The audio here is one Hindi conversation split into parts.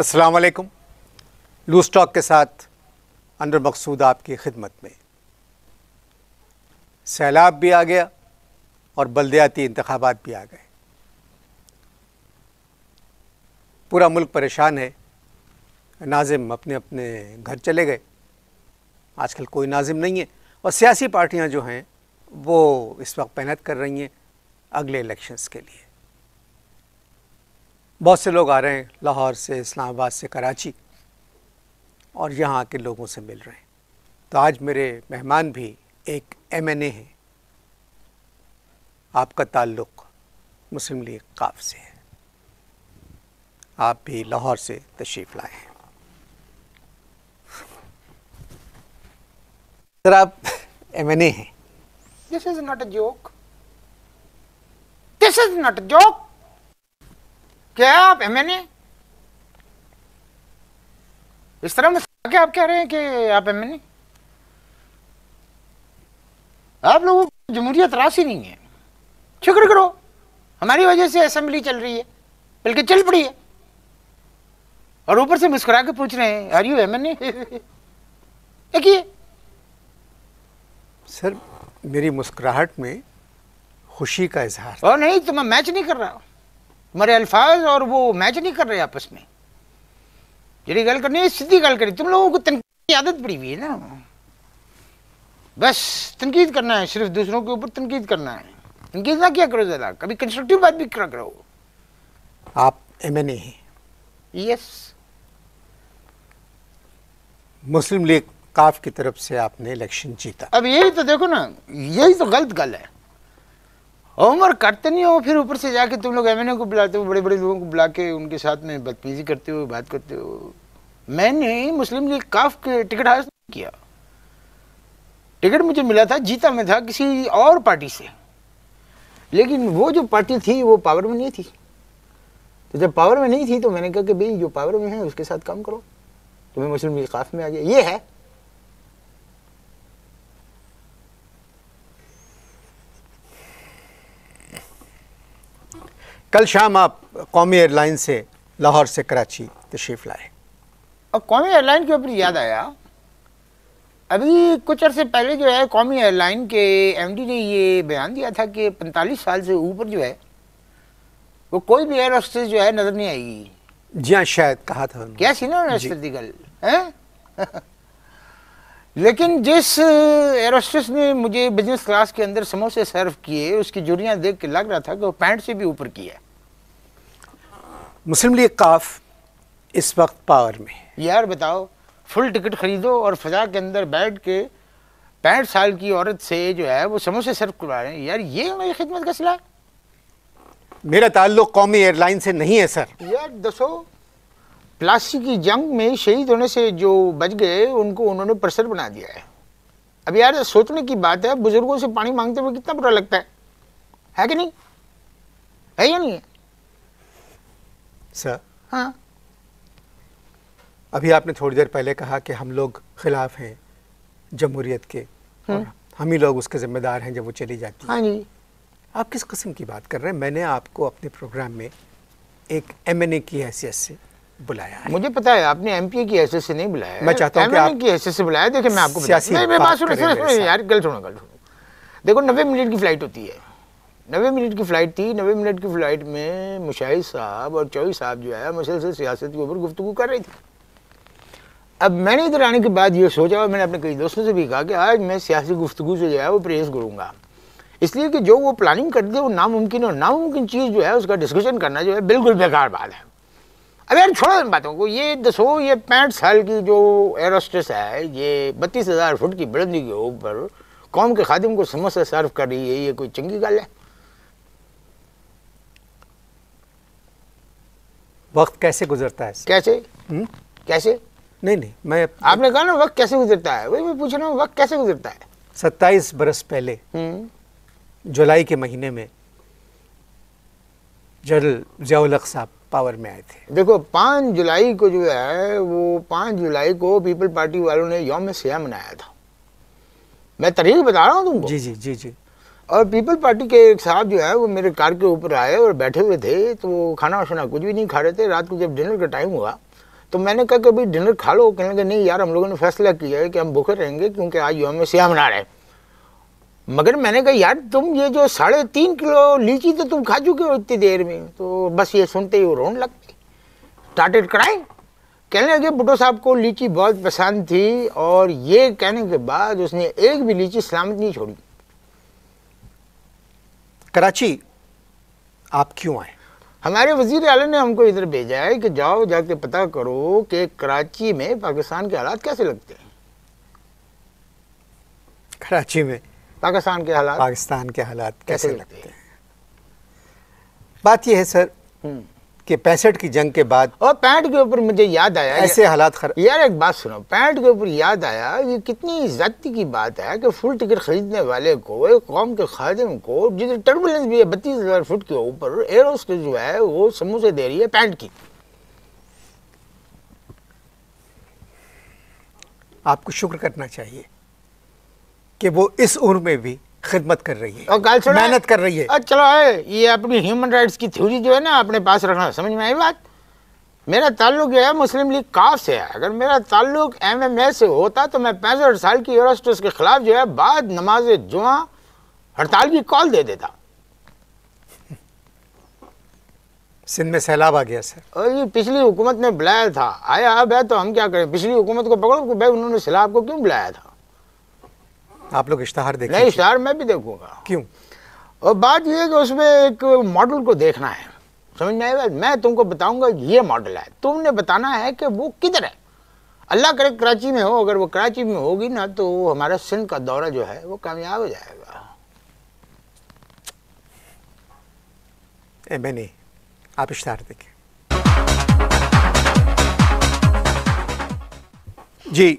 अस्सलाम वालेकुम लूज टॉक के साथ अंडर मकसूद आपकी खिदमत में सैलाब भी आ गया और बलदयाती इंतबात भी आ गए पूरा मुल्क परेशान है नाजिम अपने अपने घर चले गए आजकल कोई नाजिम नहीं है और सियासी पार्टियां जो हैं वो इस वक्त मेहनत कर रही हैं अगले इलेक्शंस के लिए बहुत से लोग आ रहे हैं लाहौर से इस्लामाबाद से कराची और यहाँ के लोगों से मिल रहे हैं तो आज मेरे मेहमान भी एक एम एन ए हैं आपका ताल्लुक़ मुस्लिम लीग काफ से है आप भी लाहौर से तशरीफ़ लाए हैं सर आप एम एन ए हैं this is not a joke this is not a joke क्या आप एम एन ए इस तरह में के आप कह रहे हैं कि आप एम एन ए आप लोगों को जमहूरियत रास ही नहीं है शुक्र करो हमारी वजह से असेंबली चल रही है बल्कि चल पड़ी है और ऊपर से मुस्कुरा के पूछ रहे हैं are you M N A देखिए सर मेरी मुस्कुराहट में खुशी का इजहार और नहीं तो मैं मैच नहीं कर रहा हमारे अल्फाज और वो मैच नहीं कर रहे आपस में जी गल करनी है सीधी ਗੱਲ करी तुम लोगों को ਤਨਕੀਦ की आदत पड़ी हुई है ना बस तनकीद करना है सिर्फ दूसरों के ऊपर तनकीद करना है तनकीद ना क्या करो ज़्यादा कभी कंस्ट्रक्टिव बात भी करा करो आप एम एन ए हैं यस मुस्लिम लीग काफ की तरफ से आपने इलेक्शन जीता अब यही तो देखो ना यही तो गलत गल है और करते नहीं हो फिर ऊपर से जाके तुम लोग एम को बुलाते हो बड़े बड़े लोगों को बुला के उनके साथ में बदतमीजी करते हो बात करते हो मैंने मुस्लिम लीग काफ के टिकट हासिल किया टिकट मुझे मिला था जीता में था किसी और पार्टी से लेकिन वो जो पार्टी थी वो पावर में नहीं थी तो जब पावर में नहीं थी तो मैंने कहा कि भाई जो पावर में है उसके साथ काम करो तो मैं मुस्लिम लीग काफ में आ गया ये है कल शाम आप कौमी एयरलाइन से लाहौर से कराची तशरीफ़ लाए और कौमी एयरलाइन के ऊपर याद आया अभी कुछ अरसे पहले जो है कौमी एयरलाइन के एमडी ने ये बयान दिया था कि 45 साल से ऊपर जो है वो कोई भी एयर होस्टेस जो है नज़र नहीं आएगी जी हाँ शायद कहा था क्या सी ना हैं लेकिन जिस एयर होस्टेस ने मुझे बिजनेस क्लास के अंदर समोसे सर्व किए उसकी जुड़ियाँ देख के लग रहा था कि वो पैंट से भी ऊपर की है मुस्लिम लीग काफ इस वक्त पावर में है यार बताओ फुल टिकट खरीदो और फजा के अंदर बैठ के पैंठ साल की औरत से जो है वो समोसे सर्व करवा रहे हैं यार ये हमारी खिदमत का सिला मेरा ताल्लुक कौमी एयरलाइन से नहीं है सर यार दसो प्लासी की जंग में शहीद होने से जो बच गए उनको उन्होंने प्रसर बना दिया है अब यार सोचने की बात है बुजुर्गों से पानी मांगते हुए कितना बुरा लगता है है कि नहीं है या नहीं है सर हाँ अभी आपने थोड़ी देर पहले कहा कि हम लोग खिलाफ हैं जमहूरियत के और हम्म। हम ही लोग उसके ज़िम्मेदार हैं जब वो चली जाती हाँ जी आप किस किस्म की बात कर रहे हैं मैंने आपको अपने प्रोग्राम में एक एम की हैसियत से बुलाया है। मुझे पता है आपने एम की हैसियत से नहीं बुलाया मैं चाहता हूँ आप की से बुलाया देखिए मैं आपको यार गल सुनो गल सुनो देखो नब्बे मिनट की फ्लाइट होती है नबे मिनट की फ़्लाइट थी नबे मिनट की फ़्लाइट में मुशाहिद साहब और चौबीस साहब जो है मुसलसल सियासत के ऊपर गुफ्तु कर रही थी अब मैंने इधर आने के बाद ये सोचा और मैंने अपने कई दोस्तों से भी कहा कि आज मैं सियासी गुफ्तु से जो है वो परहेज करूँगा इसलिए कि जो वो प्लानिंग करते हैं वो नामुमकिन और नामुमकिन चीज़ जो है उसका डिस्कशन करना जो है बिल्कुल बेकार बात है अब यार छोड़ो इन बातों को ये दसो ये पैंठ साल की जो एयरस्टेस है ये बत्तीस हज़ार फुट की बुलंदी के ऊपर कौम के खादिम को समझ से सर्व कर रही है ये कोई चंगी गल है वक्त कैसे गुजरता है कैसे हुँ? हम्म? कैसे नहीं नहीं मैं आपने कहा ना वक्त कैसे गुजरता है वही मैं पूछ रहा हूँ वक्त कैसे गुजरता है सत्ताईस बरस पहले हम्म। जुलाई के महीने में जनरल जियाउल साहब पावर में आए थे देखो पाँच जुलाई को जो है वो पाँच जुलाई को पीपल पार्टी वालों ने यौम सियाह मनाया था मैं तारीख बता रहा हूँ तुमको जी जी जी जी और पीपल पार्टी के एक साहब जो है वो मेरे कार के ऊपर आए और बैठे हुए थे तो वो खाना वाना कुछ भी नहीं खा रहे थे रात को जब डिनर का टाइम हुआ तो मैंने कहा कि भाई डिनर खा लो कहने लगे नहीं यार हम लोगों ने फैसला किया है कि हम भूखे रहेंगे क्योंकि आज यू हमें श्याम मना रहे हैं मगर मैंने कहा यार तुम ये जो साढ़े तीन किलो लीची तो तुम खा चुके हो इतनी देर में तो बस ये सुनते ही वो रोन लग गई स्टार्टेड कराए कहने लगे बुटो साहब को लीची बहुत पसंद थी और ये कहने के बाद उसने एक भी लीची सलामत नहीं छोड़ी कराची आप क्यों आए हमारे वजीर आल ने हमको इधर भेजा है कि जाओ जाके पता करो कि कराची में पाकिस्तान के हालात कैसे लगते हैं कराची में पाकिस्तान के हालात पाकिस्तान के हालात कैसे, कैसे लगते हैं बात यह है सर हम्म। कि पैंसठ की जंग के बाद और पैंट के ऊपर मुझे याद आया ऐसे हालात खराब यार एक बात सुनो पैंट के ऊपर याद आया ये कितनी इज्जत की बात है कि फुल टिकट खरीदने वाले को एक कौम के खादम को जिधर टर्बुलेंस भी है बत्तीस हज़ार फुट के ऊपर एयरोस जो है वो समोसे दे रही है पैंट की आपको शुक्र करना चाहिए कि वो इस उम्र में भी खिदमत कर रही है और गाल मेहनत कर रही है चलो ये अपनी ह्यूमन राइट्स की थ्योरी जो है ना अपने पास रखना समझ में आई बात मेरा ताल्लुक जो है मुस्लिम लीग काफ से है अगर मेरा ताल्लुक एम एम ए से होता तो मैं पैंसठ साल की यूरोस्टस के खिलाफ जो है बाद नमाज जुआ हड़ताल की कॉल दे देता सिंध में सैलाब आ गया सर और ये पिछली हुकूमत ने बुलाया था आया अब है तो हम क्या करें पिछली हुकूमत को पकड़ो भाई उन्होंने सैलाब को क्यों बुलाया था आप लोग इश्तहार देखें नहीं इश्तहार मैं भी देखूंगा क्यों और बात यह है कि उसमें एक मॉडल को देखना है समझ में आएगा मैं तुमको बताऊंगा ये मॉडल है तुमने बताना है कि वो किधर है अल्लाह करे कराची में हो अगर वो कराची में होगी ना तो हमारा सिंध का दौरा जो है वो कामयाब हो जाएगा एम आप इश्तार देखें जी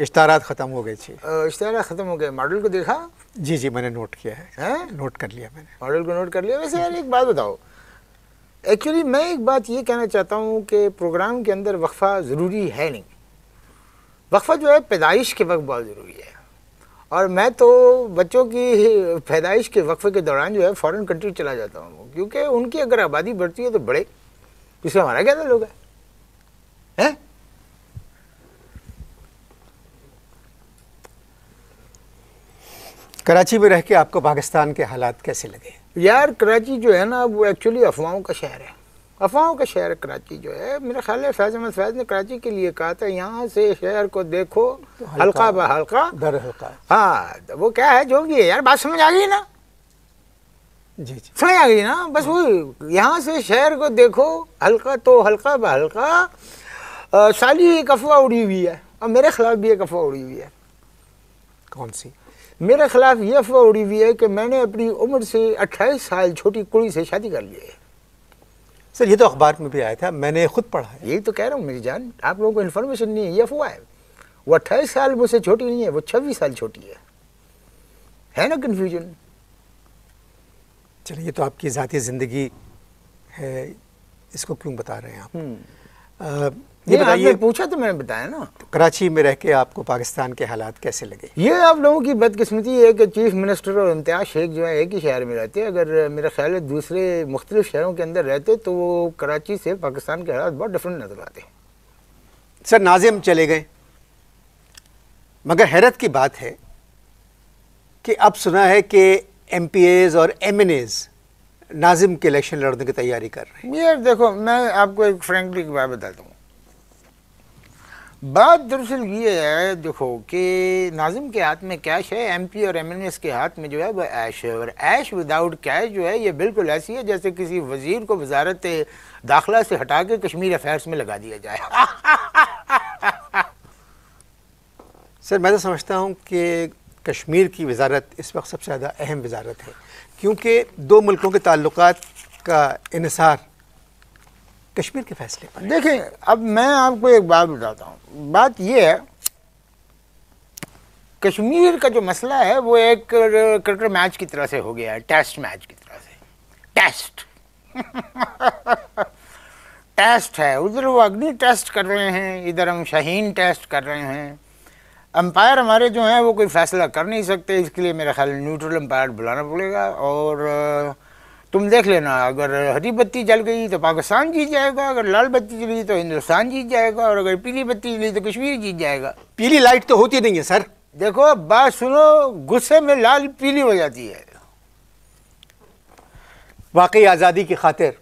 इश्तार ख़त्म हो गए थी इश्तार ख़त्म हो गए मॉडल को देखा जी जी मैंने नोट किया है नोट कर लिया मैंने मॉडल को नोट कर लिया वैसे यार एक बात बताओ एक्चुअली मैं एक बात ये कहना चाहता हूँ कि प्रोग्राम के अंदर वक्फ़ा ज़रूरी है नहीं वक्फ़ा जो है पैदाइश के वक्त बहुत ज़रूरी है और मैं तो बच्चों की पैदाइश के वक्फ़े के दौरान जो है फ़ॉरन कंट्री चला जाता हूँ क्योंकि उनकी अगर आबादी बढ़ती है तो बढ़े इसमें हमारा क्या लोग है हैं कराची में रह के आपको पाकिस्तान के हालात कैसे लगे यार कराची जो है ना वो एक्चुअली अफवाहों का शहर है अफवाहों का शहर कराची जो है मेरा ख्याल है फैज अहमद फैज ने कराची के लिए कहा था यहाँ से शहर को देखो तो हल्का ब हल्का दर हल्का हाँ तो वो क्या है जो भी है यार बात समझ आ गई ना जी जी समझ आ गई ना बस वो यहाँ से शहर को देखो हल्का तो हल्का ब हल्का साली एक अफवाह उड़ी हुई है और मेरे खिलाफ भी एक अफवाह उड़ी हुई है कौन सी मेरे खिलाफ ये अफवाह उड़ी हुई है कि मैंने अपनी उम्र से अट्ठाईस साल छोटी कुड़ी से शादी कर ली है सर ये तो अखबार में भी आया था मैंने खुद पढ़ा है यही तो कह रहा हूँ मेरी जान आप लोगों को इन्फॉर्मेशन नहीं है ये अफवाह है वो अट्ठाईस साल मुझसे छोटी नहीं है वो छब्बीस साल छोटी है है ना कन्फ्यूजन चलिए ये तो आपकी ज़ाती ज़िंदगी है इसको क्यों बता रहे हैं आप हम्म। ये बताइए पूछा तो मैंने बताया ना तो कराची में रह के आपको पाकिस्तान के हालात कैसे लगे ये आप लोगों की बदकिस्मती है कि चीफ मिनिस्टर और इम्तियाज शेख जो है एक ही शहर में रहते हैं अगर मेरा ख्याल है दूसरे मुख्तलिफ शहरों के अंदर रहते तो वो कराची से पाकिस्तान के हालात बहुत डिफरेंट नजर आते सर नाजिम चले गए मगर हैरत की बात है कि अब सुना है कि एम और एम नाजिम के इलेक्शन लड़ने की तैयारी कर रहे हैं यार देखो मैं आपको एक फ्रेंकली बात बताता हूँ बात दरअसल ये है देखो कि नाजिम के हाथ में कैश है एम पी और एम एन एस के हाथ में जो है वह ऐश है और ऐश विदाउट कैश जो है ये बिल्कुल ऐसी है जैसे किसी वजीर को वजारत दाखिला से हटा के कश्मीर अफेयर्स में लगा दिया जाए सर मैं तो समझता हूँ कि कश्मीर की वजारत इस वक्त सबसे ज़्यादा अहम वजारत है क्योंकि दो मुल्कों के ताल्लुक का इसार कश्मीर के फैसले पर देखिए अब मैं आपको एक बात बताता हूँ बात यह है कश्मीर का जो मसला है वो एक क्रिकेट मैच की तरह से हो गया है टेस्ट मैच की तरह से टेस्ट टेस्ट है उधर वो अग्नि टेस्ट कर रहे हैं इधर हम शहीन टेस्ट कर रहे हैं अंपायर हमारे जो हैं वो कोई फैसला कर नहीं सकते इसके लिए मेरा ख्याल न्यूट्रल अंपायर बुलाना पड़ेगा और तुम देख लेना अगर हरी बत्ती जल गई तो पाकिस्तान जीत जाएगा अगर लाल बत्ती जली तो हिंदुस्तान जीत जाएगा और अगर पीली बत्ती जली तो कश्मीर जीत जाएगा पीली लाइट तो होती नहीं है सर देखो बात सुनो गुस्से में लाल पीली हो जाती है वाकई आज़ादी की खातिर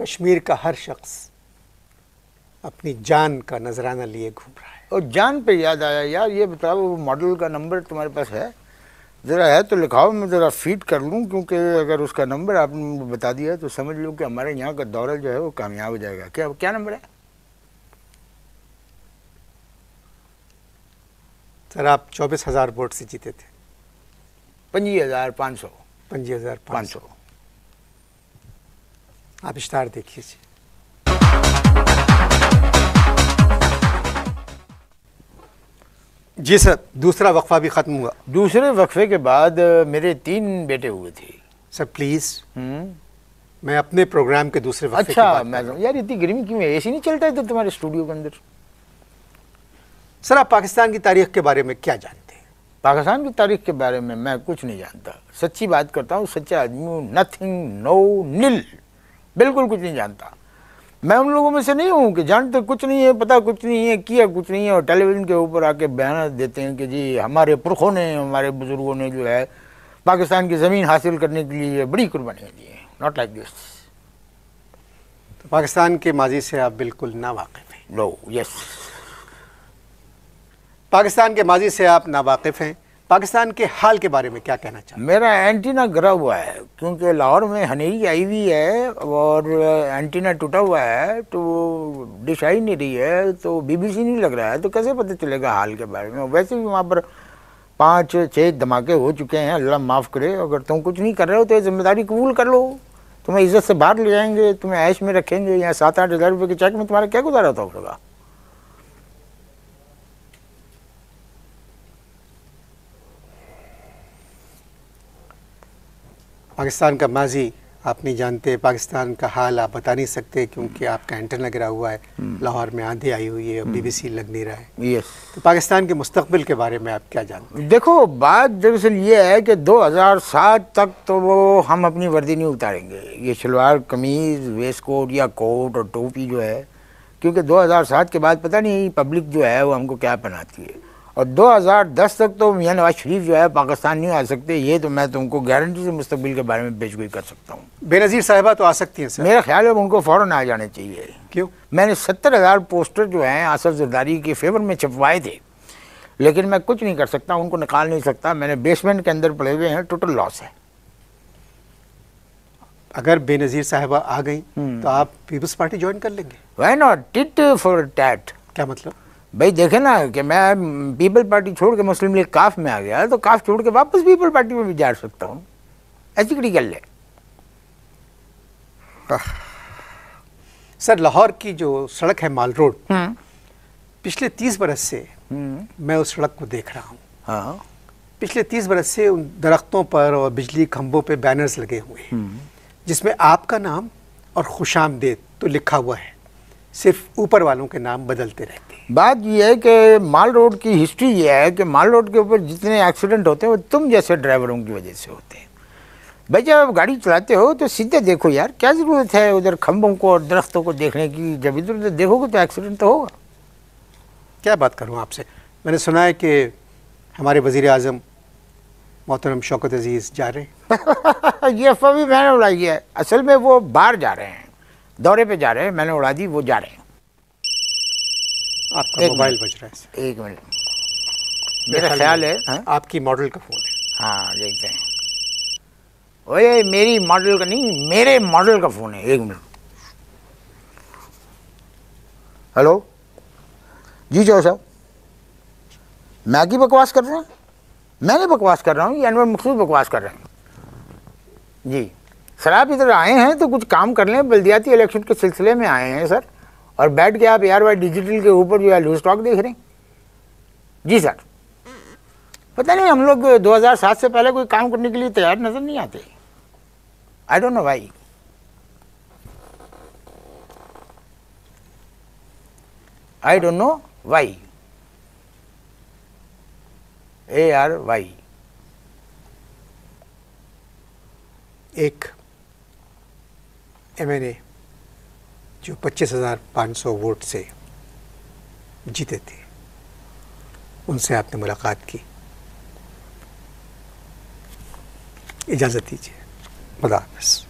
कश्मीर का हर शख्स अपनी जान का नजराना लिए घूम रहा है और जान पे याद आया यार ये बताओ मॉडल का नंबर तुम्हारे पास है ज़रा है तो लिखाओ मैं ज़रा फीड कर लूँ क्योंकि अगर उसका नंबर आपने बता दिया तो समझ लो कि हमारे यहाँ का दौरा जो है वो कामयाब हो जाएगा क्या क्या नंबर है सर आप चौबीस हज़ार वोट से जीते थे पंजी हज़ार पाँच सौ पंजी हज़ार पाँच सौ आप इश्तार देखिए जी सर दूसरा वक्फा भी ख़त्म हुआ दूसरे वक्फे के बाद मेरे तीन बेटे हुए थे सर प्लीज़ हम्म। मैं अपने प्रोग्राम के दूसरे वक्फे अच्छा मैं यार इतनी गर्मी क्यों है ऐसी नहीं चलता इधर तुम्हारे स्टूडियो के अंदर सर आप पाकिस्तान की तारीख के बारे में क्या जानते हैं पाकिस्तान की तारीख के बारे में मैं कुछ नहीं जानता सच्ची बात करता हूँ सच्चा आदमी नथिंग नो नील बिल्कुल कुछ नहीं जानता मैं उन लोगों में से नहीं हूँ कि जानते कुछ नहीं है पता कुछ नहीं है किया कुछ नहीं है और टेलीविज़न के ऊपर आके बयान देते हैं कि जी हमारे पुरखों ने हमारे बुज़ुर्गों ने जो है पाकिस्तान की ज़मीन हासिल करने के लिए बड़ी कुर्बानियाँ दी हैं नॉट लाइक दिस तो पाकिस्तान के माजी से आप बिल्कुल ना वाकिफ़ हैं नो यस पाकिस्तान के माजी से आप ना वाकिफ़ हैं पाकिस्तान के हाल के बारे में क्या कहना चाहिए मेरा एंटीना गिरा हुआ है क्योंकि लाहौर में हनेरी आई हुई है और एंटीना टूटा हुआ है तो डिश आई नहीं रही है तो बीबीसी नहीं लग रहा है तो कैसे पता चलेगा हाल के बारे में वैसे भी वहाँ पर पाँच छः धमाके हो चुके हैं अल्लाह माफ़ करे अगर तुम कुछ नहीं कर रहे हो तो जिम्मेदारी कबूल कर लो तुम्हें इज्जत से बाहर ले जाएंगे तुम्हें ऐश में रखेंगे या सात आठ हज़ार रुपये के चेक में तुम्हारा क्या गुजारा होता होगा पाकिस्तान का माजी आप नहीं जानते पाकिस्तान का हाल आप बता नहीं सकते क्योंकि हम्म। आपका एंटर गिरा हुआ है हम्म। लाहौर में आंधी आई हुई है बीबीसी हम्म। लग नहीं रहा है यस तो पाकिस्तान के मुस्तबिल के बारे में आप क्या जानते हैं देखो बात दरअसल ये है कि 2007 तक तो वो हम अपनी वर्दी नहीं उतारेंगे ये शलवार कमीज़ वेस्ट कोट या कोट और टोपी जो है क्योंकि सात के बाद पता नहीं पब्लिक जो है वो हमको क्या पहनाती है और 2010 तक तो मियाँ नवाज शरीफ जो है पाकिस्तान नहीं आ सकते ये तो मैं तुमको गारंटी से मुस्तबिल के बारे में पेशगोई कर सकता हूँ बेनज़ीर साहिबा तो आ सकती हैं मेरा ख्याल है उनको फ़ौरन आ जाने चाहिए क्यों मैंने सत्तर हज़ार पोस्टर जो हैं आसफ जरदारी के फेवर में छपवाए थे लेकिन मैं कुछ नहीं कर सकता उनको निकाल नहीं सकता मैंने बेसमेंट के अंदर पड़े हुए हैं टोटल लॉस है अगर बेनज़ीर साहबा आ गई हम्म। तो आप पीपल्स पार्टी ज्वाइन कर लेंगे why not tit for tat क्या मतलब भाई देखे ना कि मैं पीपल पार्टी छोड़ के मुस्लिम लीग काफ में आ गया तो काफ छोड़ के वापस पीपल पार्टी में भी जा सकता हूँ ऐसी कड़ी गल है सर लाहौर की जो सड़क है माल रोड हम्म। पिछले तीस बरस से हम्म। मैं उस सड़क को देख रहा हूँ हाँ। पिछले तीस बरस से उन दरख्तों पर और बिजली खम्भों पर बैनर्स लगे हुए हैं हम्म। जिसमें आपका नाम और खुशामदेद तो लिखा हुआ है सिर्फ ऊपर वालों के नाम बदलते रहते हैं बात यह है कि माल रोड की हिस्ट्री यह है कि माल रोड के ऊपर जितने एक्सीडेंट होते हैं वो तुम जैसे ड्राइवरों की वजह से होते हैं भाई जब आप गाड़ी चलाते हो तो सीधे देखो यार क्या ज़रूरत है उधर खम्भों को और दरख्तों को देखने की जब इधर उधर देखोगे तो एक्सीडेंट तो होगा क्या बात करूँ आपसे मैंने सुना है कि हमारे वजीर अजम मोहतरम शौकत अजीज़ जा रहे हैं ये अफवाह भी मैंने उड़ाई है असल में वो बाहर जा रहे हैं दौरे पे जा रहे हैं मैंने उड़ा दी वो जा रहे हैं आपका मोबाइल बज रहा है एक मिनट मेरा ख्याल है हा? आपकी मॉडल का फ़ोन है हाँ देखते हैं ओए मेरी मॉडल का नहीं मेरे मॉडल का फ़ोन है एक मिनट हेलो जी चौ साहब मैं की बकवास कर रहे हैं मैं नहीं बकवास कर रहा हूँ ये अनवर मकसूद बकवास कर रहे हैं जी सर आप इधर आए हैं तो कुछ काम कर लें बल्दियाती इलेक्शन के सिलसिले में आए हैं सर और बैठ के आप यार वाई डिजिटल के ऊपर जो है लूज स्टॉक देख रहे हैं जी सर पता नहीं हम लोग 2007 से पहले कोई काम करने के लिए तैयार नज़र नहीं आते आई डोंट नो भाई I don't know why A R why एक एमएनए जो 25,500 वोट से जीते थे उनसे आपने मुलाकात की इजाज़त दीजिए खुदा हाफ़